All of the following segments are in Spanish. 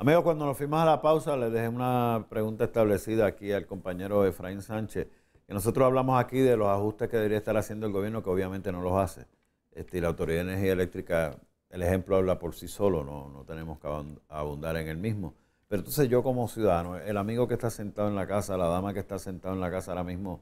Amigos, cuando nos fuimos a la pausa, les dejé una pregunta establecida aquí al compañero Efraín Sánchez. Que nosotros hablamos aquí de los ajustes que debería estar haciendo el gobierno, que obviamente no los hace. Este, la Autoridad de Energía Eléctrica, el ejemplo habla por sí solo, no, no tenemos que abundar en el mismo. Pero entonces yo como ciudadano, el amigo que está sentado en la casa, la dama que está sentada en la casa ahora mismo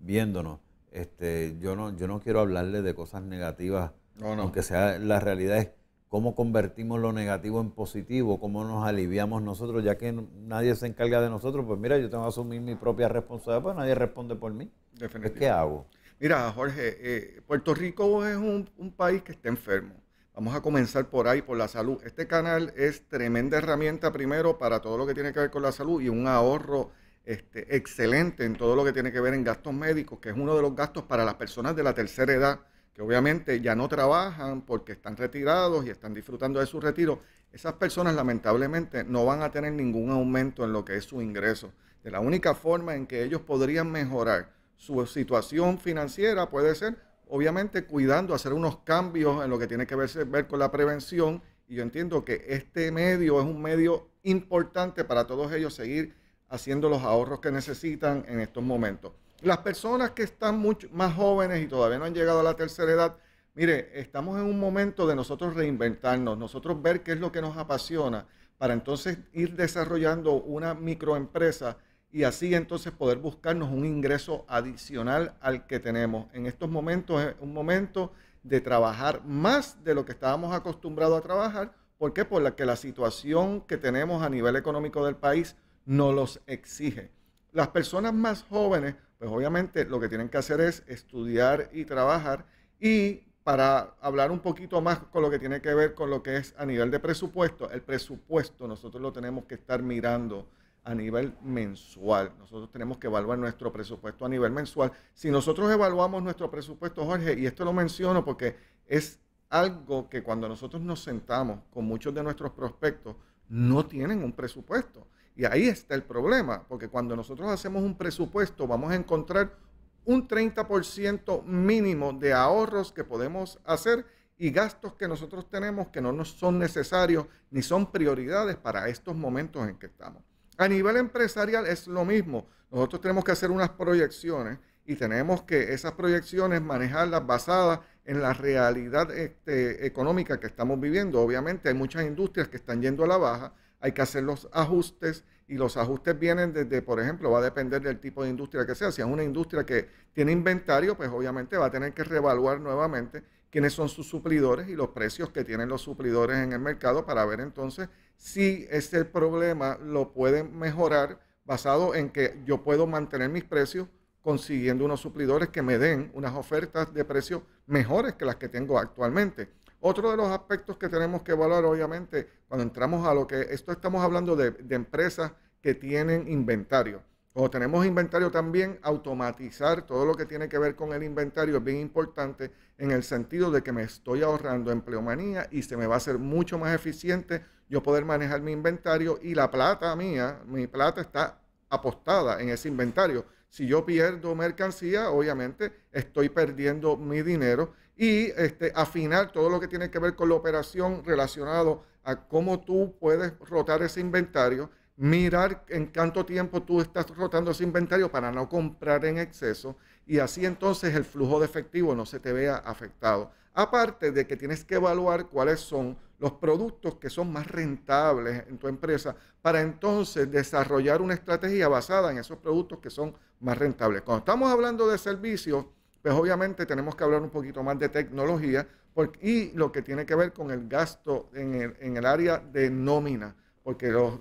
viéndonos, este, yo no, yo no quiero hablarle de cosas negativas, aunque sea la realidad es cómo convertimos lo negativo en positivo, cómo nos aliviamos nosotros, ya que nadie se encarga de nosotros, pues mira, yo tengo que asumir mi propia responsabilidad, pues nadie responde por mí. Definitivamente. ¿Qué hago? Mira, Jorge, eh, Puerto Rico es un país que está enfermo Vamos a comenzar por ahí, por la salud. Este canal es tremenda herramienta primero para todo lo que tiene que ver con la salud y un ahorro este, excelente en todo lo que tiene que ver en gastos médicos, que es uno de los gastos para las personas de la tercera edad, que obviamente ya no trabajan porque están retirados y están disfrutando de su retiro. Esas personas lamentablemente no van a tener ningún aumento en lo que es su ingreso. De la única forma en que ellos podrían mejorar su situación financiera puede ser obviamente cuidando, hacer unos cambios en lo que tiene que ver, ver con la prevención. Y yo entiendo que este medio es un medio importante para todos ellos seguir haciendo los ahorros que necesitan en estos momentos. Las personas que están mucho más jóvenes y todavía no han llegado a la tercera edad, mire, estamos en un momento de nosotros reinventarnos, nosotros ver qué es lo que nos apasiona para entonces ir desarrollando una microempresa y así entonces poder buscarnos un ingreso adicional al que tenemos. En estos momentos es un momento de trabajar más de lo que estábamos acostumbrados a trabajar. ¿Por qué? Por la que la situación que tenemos a nivel económico del país no los exige. Las personas más jóvenes, pues obviamente lo que tienen que hacer es estudiar y trabajar. Y para hablar un poquito más con lo que tiene que ver con lo que es a nivel de presupuesto, el presupuesto nosotros lo tenemos que estar mirando a nivel mensual. Nosotros tenemos que evaluar nuestro presupuesto a nivel mensual. Si nosotros evaluamos nuestro presupuesto, Jorge, y esto lo menciono porque es algo que cuando nosotros nos sentamos con muchos de nuestros prospectos, no tienen un presupuesto. Y ahí está el problema, porque cuando nosotros hacemos un presupuesto vamos a encontrar un 30% mínimo de ahorros que podemos hacer y gastos que nosotros tenemos que no nos son necesarios ni son prioridades para estos momentos en que estamos. A nivel empresarial es lo mismo. Nosotros tenemos que hacer unas proyecciones y tenemos que esas proyecciones manejarlas basadas en la realidad este, económica que estamos viviendo. Obviamente hay muchas industrias que están yendo a la baja, hay que hacer los ajustes y los ajustes vienen desde, por ejemplo, va a depender del tipo de industria que sea. Si es una industria que tiene inventario, pues obviamente va a tener que reevaluar nuevamente quiénes son sus suplidores y los precios que tienen los suplidores en el mercado para ver entonces si ese problema lo pueden mejorar basado en que yo puedo mantener mis precios consiguiendo unos suplidores que me den unas ofertas de precios mejores que las que tengo actualmente. Otro de los aspectos que tenemos que evaluar, obviamente, cuando entramos a lo que esto estamos hablando de, de empresas que tienen inventario. Cuando tenemos inventario también, automatizar todo lo que tiene que ver con el inventario es bien importante en el sentido de que me estoy ahorrando empleomanía y se me va a hacer mucho más eficiente yo poder manejar mi inventario y la plata mía, mi plata está apostada en ese inventario. Si yo pierdo mercancía, obviamente estoy perdiendo mi dinero y este, afinar todo lo que tiene que ver con la operación relacionado a cómo tú puedes rotar ese inventario mirar en cuánto tiempo tú estás rotando ese inventario para no comprar en exceso y así entonces el flujo de efectivo no se te vea afectado. Aparte de que tienes que evaluar cuáles son los productos que son más rentables en tu empresa para entonces desarrollar una estrategia basada en esos productos que son más rentables. Cuando estamos hablando de servicios, pues obviamente tenemos que hablar un poquito más de tecnología porque, y lo que tiene que ver con el gasto en en el área de nómina porque los,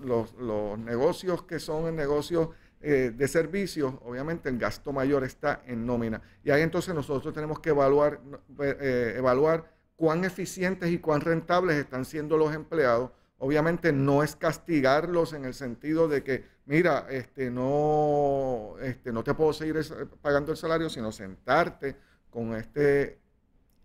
negocios que son negocios eh, de servicios, obviamente el gasto mayor está en nómina. Y ahí entonces nosotros tenemos que evaluar, eh, eh, evaluar cuán eficientes y cuán rentables están siendo los empleados obviamente no es castigarlos en el sentido de que, mira, este, no, este, no te puedo seguir pagando el salario, sino sentarte con este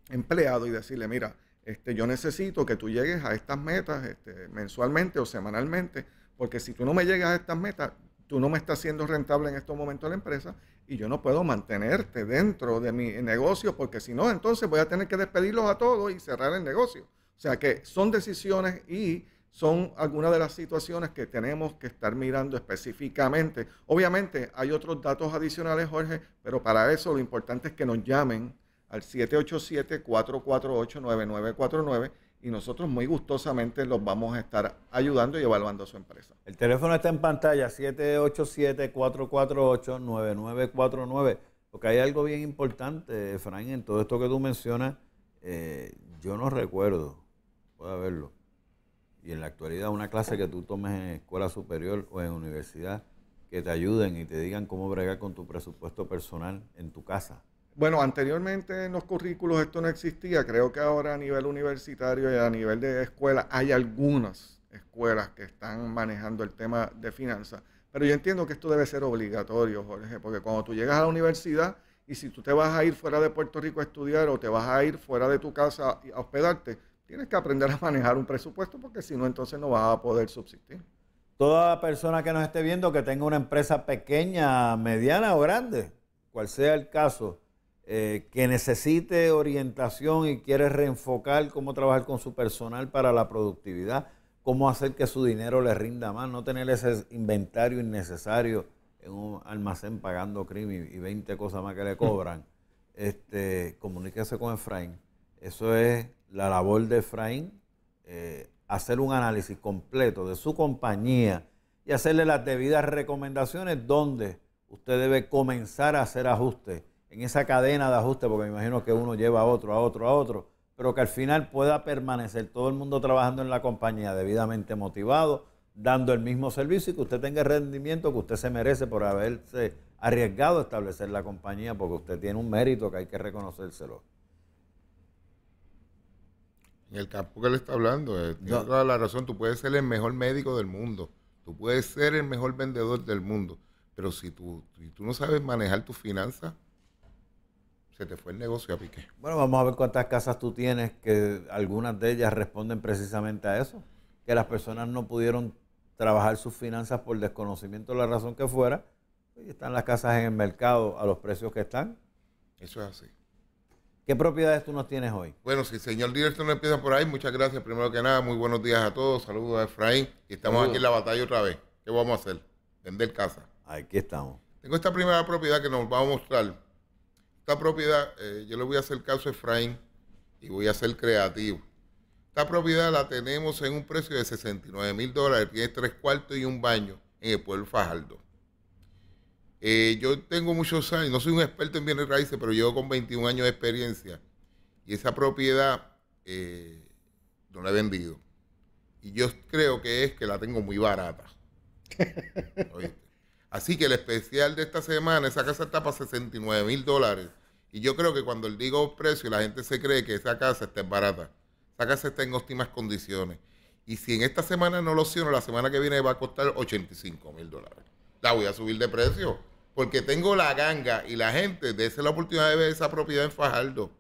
empleado y decirle, mira, este, yo necesito que tú llegues a estas metas este, mensualmente o semanalmente, porque si tú no me llegas a estas metas, tú no me estás siendo rentable en estos momentos la empresa y yo no puedo mantenerte dentro de mi negocio, porque si no, entonces voy a tener que despedirlos a todos y cerrar el negocio. O sea que son decisiones y son algunas de las situaciones que tenemos que estar mirando específicamente. Obviamente hay otros datos adicionales, Jorge, pero para eso lo importante es que nos llamen al 787-448-9949 y nosotros muy gustosamente los vamos a estar ayudando y evaluando a su empresa. El teléfono está en pantalla, 787-448-9949, porque hay algo bien importante, Frank, en todo esto que tú mencionas, eh, yo no recuerdo, puedo verlo, y en la actualidad una clase que tú tomes en escuela superior o en universidad, que te ayuden y te digan cómo bregar con tu presupuesto personal en tu casa. Bueno, anteriormente en los currículos esto no existía. Creo que ahora a nivel universitario y a nivel de escuela hay algunas escuelas que están manejando el tema de finanzas. Pero yo entiendo que esto debe ser obligatorio, Jorge, porque cuando tú llegas a la universidad y si tú te vas a ir fuera de Puerto Rico a estudiar o te vas a ir fuera de tu casa a hospedarte, tienes que aprender a manejar un presupuesto porque si no, entonces no vas a poder subsistir. Toda persona que nos esté viendo que tenga una empresa pequeña, mediana o grande, cual sea el caso, eh, que necesite orientación y quiere reenfocar cómo trabajar con su personal para la productividad, cómo hacer que su dinero le rinda más, no tener ese inventario innecesario en un almacén pagando crimen y 20 cosas más que le cobran, este, comuníquese con Efraín. Eso es la labor de Efraín, eh, hacer un análisis completo de su compañía y hacerle las debidas recomendaciones donde usted debe comenzar a hacer ajustes en esa cadena de ajuste, porque me imagino que uno lleva a otro, a otro, a otro, pero que al final pueda permanecer todo el mundo trabajando en la compañía debidamente motivado, dando el mismo servicio y que usted tenga el rendimiento que usted se merece por haberse arriesgado a establecer la compañía, porque usted tiene un mérito que hay que reconocérselo. En el campo que le está hablando, eh, tiene toda la razón, tú puedes ser el mejor médico del mundo, tú puedes ser el mejor vendedor del mundo, pero si tú, si tú no sabes manejar tus finanzas, ...que te fue el negocio a pique. Bueno, vamos a ver cuántas casas tú tienes que algunas de ellas responden precisamente a eso, que las personas no pudieron trabajar sus finanzas por desconocimiento de la razón que fuera, pues, y están las casas en el mercado a los precios que están. Eso es así. ¿Qué propiedades tú nos tienes hoy? Bueno, si el señor director no empieza por ahí, muchas gracias primero que nada, muy buenos días a todos, saludos a Efraín, y estamos aquí en la batalla otra vez. ¿Qué vamos a hacer? Vender casa. Aquí estamos. Tengo esta primera propiedad que nos va a mostrar esta propiedad, eh, yo le voy a hacer caso a Efraín y voy a ser creativo. Esta propiedad la tenemos en un precio de 69 mil dólares, tiene tres cuartos y un baño en el pueblo Fajardo. Eh, yo tengo muchos años, no soy un experto en bienes raíces, pero llevo con 21 años de experiencia y esa propiedad eh, no la he vendido. Y yo creo que es que la tengo muy barata. Así que el especial de esta semana, esa casa está para 69 mil dólares. Y yo creo que cuando él digo precio, la gente se cree que esa casa está barata. Esa casa está en óptimas condiciones. Y si en esta semana no lo cierro, la semana que viene va a costar 85 mil dólares. La voy a subir de precio. Porque tengo la ganga y la gente, dése la oportunidad de ver esa propiedad en Fajardo.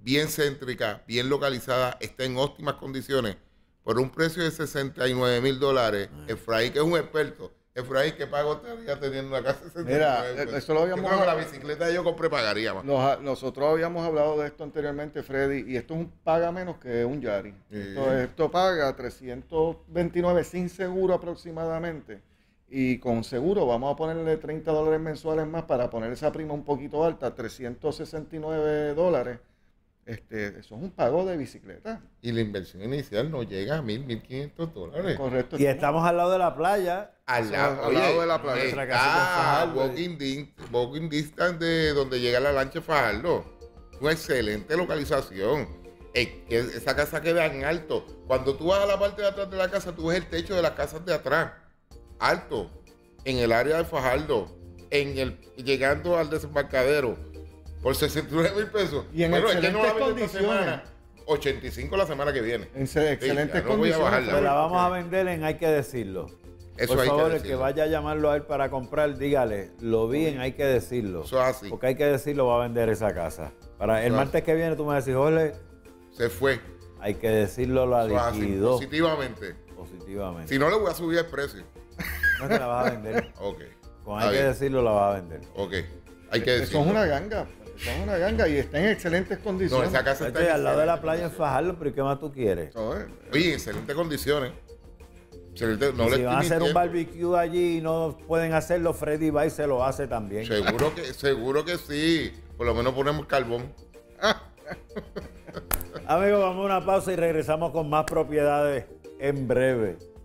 Bien céntrica, bien localizada, está en óptimas condiciones. Por un precio de 69 mil dólares, Efraín, que es un experto, Efraín que pago estaría teniendo la casa Mira, eh, eh, pues. eso lo habíamos yo la bicicleta yo compré pagaría más. nosotros habíamos hablado de esto anteriormente, Freddy, y esto un paga menos que un Yari. Esto, esto, paga 329 sin seguro aproximadamente. Y con seguro vamos a ponerle 30 dólares mensuales más para poner esa prima un poquito alta, 369 dólares este, eso es un pago de bicicleta. Y la inversión inicial no llega a mil, mil quinientos dólares. Correcto. Y estamos al lado de la playa. Al lado, de la playa. ah, walking, de donde llega la lancha Fajardo. Una excelente localización esa casa queda en alto. Cuando tú vas a la parte de atrás de la casa, tú ves el techo de las casas de atrás. Alto. En el área de Fajardo. En el, llegando al desembarcadero. Por 69 mil pesos. Y en excelentes condiciones. 85 la semana que viene. En excelentes no condiciones. Pero la vamos a vender en Hay que decirlo. Eso Por favor, que el que vaya a llamarlo a él para comprar, dígale, lo vi en Hay que decirlo. Eso es así. Porque Hay que decirlo va a vender esa casa. Para el martes que viene tú me decís a Jorge. Se fue. Hay que decirlo, lo ha Positivamente. Positivamente. Si no, le voy a subir el precio. No, te la vas a vender. ok. Con Hay que decirlo, la va a vender. Ok. Hay que decirlo. es una ganga son una ganga y está en excelentes condiciones. al lado de la playa en Fajardo, pero ¿qué más tú quieres? Eh, eh. Oye, excelentes condiciones. si van a hacer un barbecue allí y no pueden hacerlo, Freddy va y se lo hace también. Seguro que, seguro que sí. Por lo menos ponemos carbón. Amigos, vamos a una pausa y regresamos con más propiedades en breve.